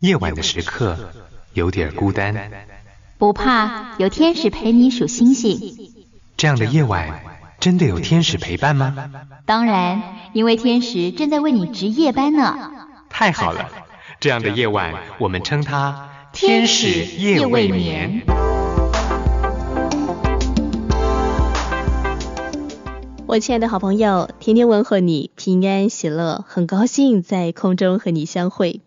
夜晚的时刻有点孤单，不怕，有天使陪你数星星。这样的夜晚真的有天使陪伴吗？当然，因为天使正在为你值夜班呢。太好了，这样的夜晚我们称它天使夜未眠。我亲爱的好朋友，天天问候你平安喜乐，很高兴在空中和你相会。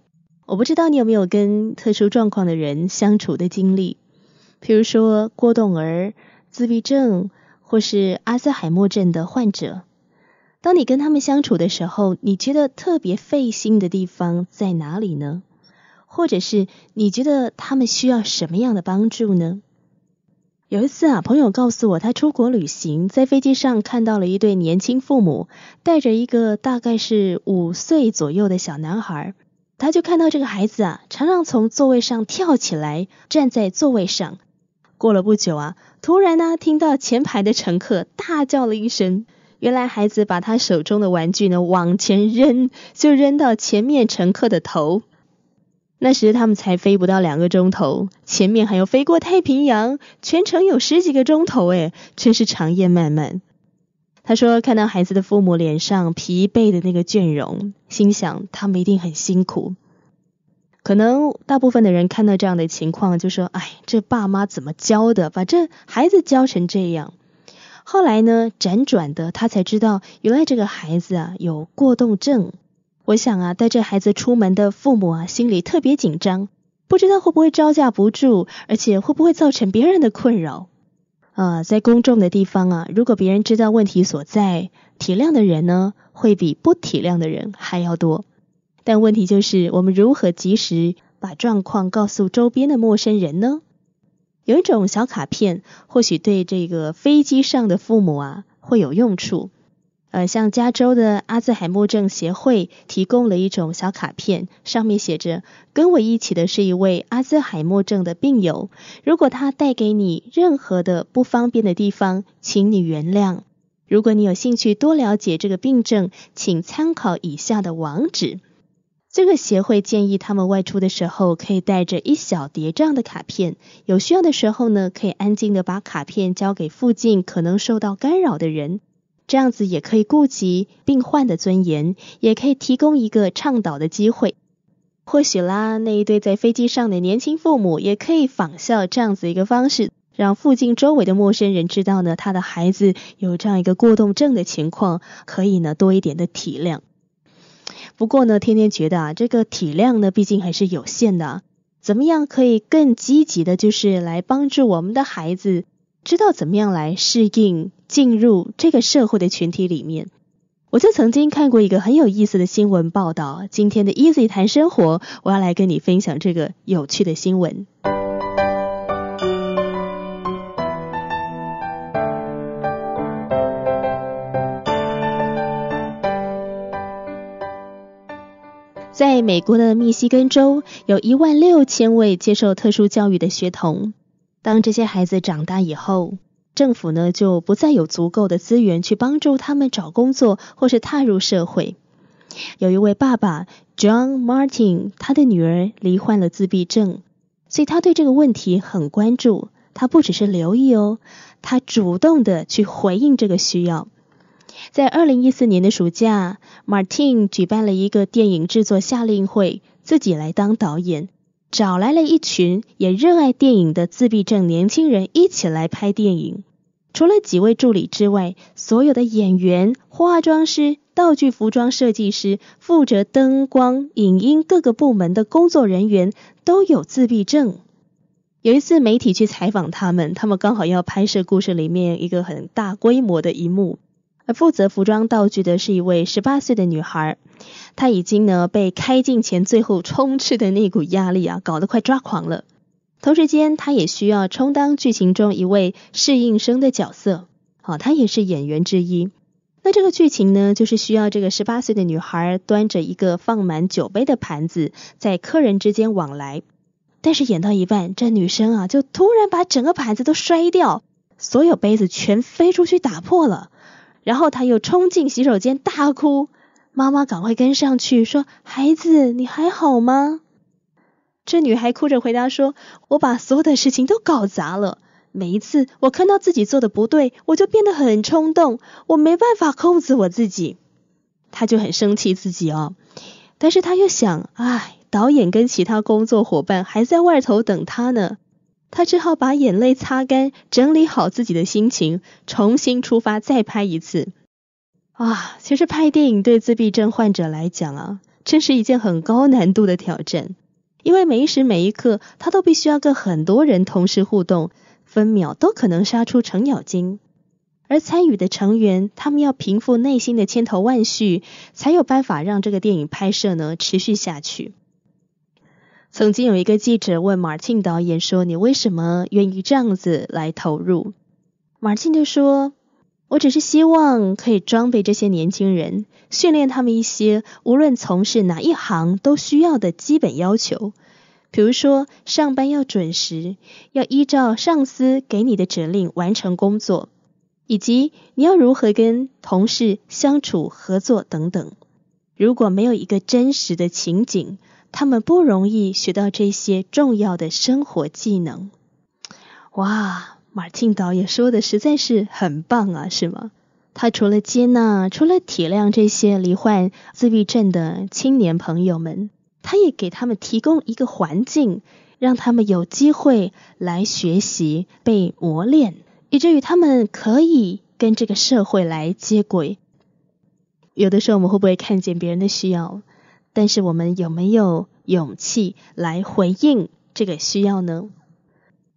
我不知道你有没有跟特殊状况的人相处的经历，譬如说过动儿、自闭症或是阿兹海默症的患者。当你跟他们相处的时候，你觉得特别费心的地方在哪里呢？或者是你觉得他们需要什么样的帮助呢？有一次啊，朋友告诉我，他出国旅行，在飞机上看到了一对年轻父母带着一个大概是五岁左右的小男孩。他就看到这个孩子啊，常常从座位上跳起来，站在座位上。过了不久啊，突然呢，听到前排的乘客大叫了一声。原来孩子把他手中的玩具呢往前扔，就扔到前面乘客的头。那时他们才飞不到两个钟头，前面还要飞过太平洋，全程有十几个钟头，诶，真是长夜漫漫。他说看到孩子的父母脸上疲惫的那个倦容，心想他们一定很辛苦。可能大部分的人看到这样的情况，就说：“哎，这爸妈怎么教的，把这孩子教成这样？”后来呢，辗转的他才知道，原来这个孩子啊有过动症。我想啊，带着孩子出门的父母啊，心里特别紧张，不知道会不会招架不住，而且会不会造成别人的困扰。啊，在公众的地方啊，如果别人知道问题所在，体谅的人呢，会比不体谅的人还要多。但问题就是，我们如何及时把状况告诉周边的陌生人呢？有一种小卡片，或许对这个飞机上的父母啊会有用处。呃，像加州的阿兹海默症协会提供了一种小卡片，上面写着：“跟我一起的是一位阿兹海默症的病友，如果他带给你任何的不方便的地方，请你原谅。如果你有兴趣多了解这个病症，请参考以下的网址。这个协会建议他们外出的时候可以带着一小叠这样的卡片，有需要的时候呢，可以安静的把卡片交给附近可能受到干扰的人。”这样子也可以顾及病患的尊严，也可以提供一个倡导的机会。或许啦，那一对在飞机上的年轻父母也可以仿效这样子一个方式，让附近周围的陌生人知道呢，他的孩子有这样一个过动症的情况，可以呢多一点的体谅。不过呢，天天觉得啊，这个体谅呢，毕竟还是有限的。怎么样可以更积极的，就是来帮助我们的孩子？知道怎么样来适应进入这个社会的群体里面。我就曾经看过一个很有意思的新闻报道。今天的 Easy 谈生活，我要来跟你分享这个有趣的新闻。在美国的密西根州，有一万六千位接受特殊教育的学童。当这些孩子长大以后，政府呢就不再有足够的资源去帮助他们找工作或是踏入社会。有一位爸爸 John Martin，他的女儿罹患了自闭症，所以他对这个问题很关注。他不只是留意哦，他主动的去回应这个需要。在二零一四年的暑假，Martin 举办了一个电影制作夏令会，自己来当导演。找来了一群也热爱电影的自闭症年轻人一起来拍电影。除了几位助理之外，所有的演员、化妆师、道具、服装设计师，负责灯光、影音各个部门的工作人员都有自闭症。有一次媒体去采访他们，他们刚好要拍摄故事里面一个很大规模的一幕，而负责服装道具的是一位十八岁的女孩。他已经呢被开镜前最后冲刺的那股压力啊搞得快抓狂了。同时间，他也需要充当剧情中一位适应生的角色，好，他也是演员之一。那这个剧情呢，就是需要这个十八岁的女孩端着一个放满酒杯的盘子，在客人之间往来。但是演到一半，这女生啊就突然把整个盘子都摔掉，所有杯子全飞出去打破了，然后她又冲进洗手间大哭。妈妈赶快跟上去说：“孩子，你还好吗？”这女孩哭着回答说：“我把所有的事情都搞砸了。每一次我看到自己做的不对，我就变得很冲动，我没办法控制我自己。她就很生气自己哦，但是她又想，哎，导演跟其他工作伙伴还在外头等她呢。她只好把眼泪擦干，整理好自己的心情，重新出发，再拍一次。”啊，其实拍电影对自闭症患者来讲啊，真是一件很高难度的挑战，因为每一时每一刻，他都必须要跟很多人同时互动，分秒都可能杀出程咬金。而参与的成员，他们要平复内心的千头万绪，才有办法让这个电影拍摄呢持续下去。曾经有一个记者问马庆导演说：“你为什么愿意这样子来投入？”马庆就说。我只是希望可以装备这些年轻人，训练他们一些无论从事哪一行都需要的基本要求，比如说上班要准时，要依照上司给你的指令完成工作，以及你要如何跟同事相处、合作等等。如果没有一个真实的情景，他们不容易学到这些重要的生活技能。哇！马庆导演说的实在是很棒啊，是吗？他除了接纳、除了体谅这些罹患自闭症的青年朋友们，他也给他们提供一个环境，让他们有机会来学习、被磨练，以至于他们可以跟这个社会来接轨。有的时候，我们会不会看见别人的需要？但是我们有没有勇气来回应这个需要呢？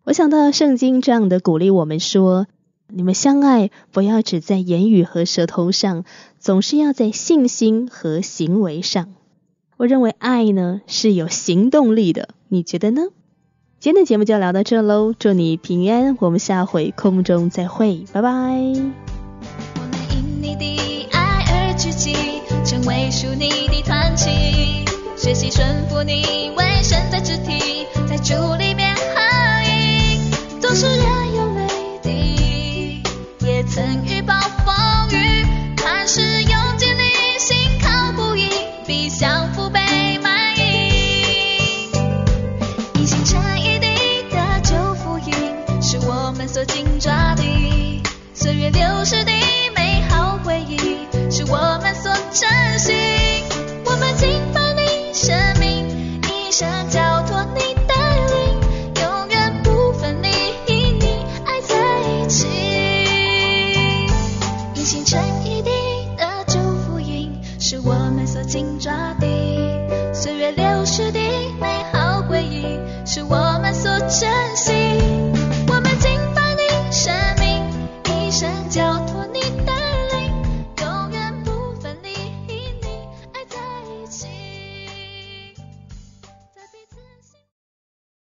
我想到圣经这样的鼓励我们说，你们相爱不要只在言语和舌头上，总是要在信心和行为上。我认为爱呢是有行动力的，你觉得呢？今天的节目就聊到这喽，祝你平安，我们下回空中再会，拜拜。我们所珍惜。